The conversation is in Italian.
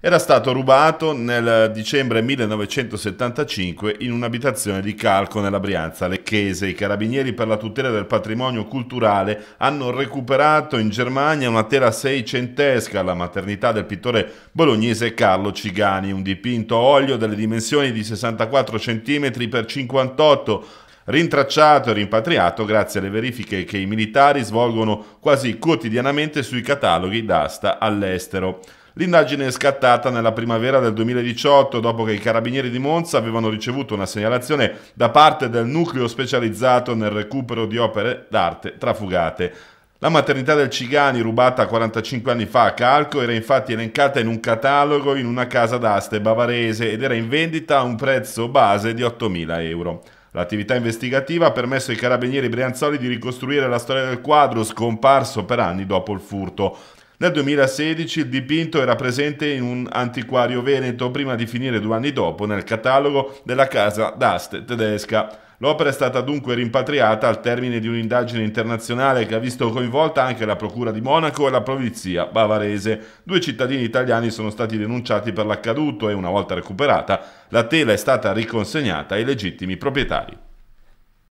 era stato rubato nel dicembre 1975 in un'abitazione di Calco nella Brianza Lecchese. I carabinieri per la tutela del patrimonio culturale hanno recuperato in Germania una tela seicentesca alla maternità del pittore bolognese Carlo Cigani, un dipinto a olio delle dimensioni di 64 cm x 58 rintracciato e rimpatriato grazie alle verifiche che i militari svolgono quasi quotidianamente sui cataloghi d'asta all'estero. L'indagine è scattata nella primavera del 2018 dopo che i carabinieri di Monza avevano ricevuto una segnalazione da parte del nucleo specializzato nel recupero di opere d'arte trafugate. La maternità del Cigani, rubata 45 anni fa a Calco, era infatti elencata in un catalogo in una casa d'aste bavarese ed era in vendita a un prezzo base di 8.000 euro. L'attività investigativa ha permesso ai carabinieri brianzoli di ricostruire la storia del quadro scomparso per anni dopo il furto. Nel 2016 il dipinto era presente in un antiquario veneto prima di finire due anni dopo nel catalogo della casa d'Aste tedesca. L'opera è stata dunque rimpatriata al termine di un'indagine internazionale che ha visto coinvolta anche la Procura di Monaco e la Polizia bavarese. Due cittadini italiani sono stati denunciati per l'accaduto e una volta recuperata la tela è stata riconsegnata ai legittimi proprietari.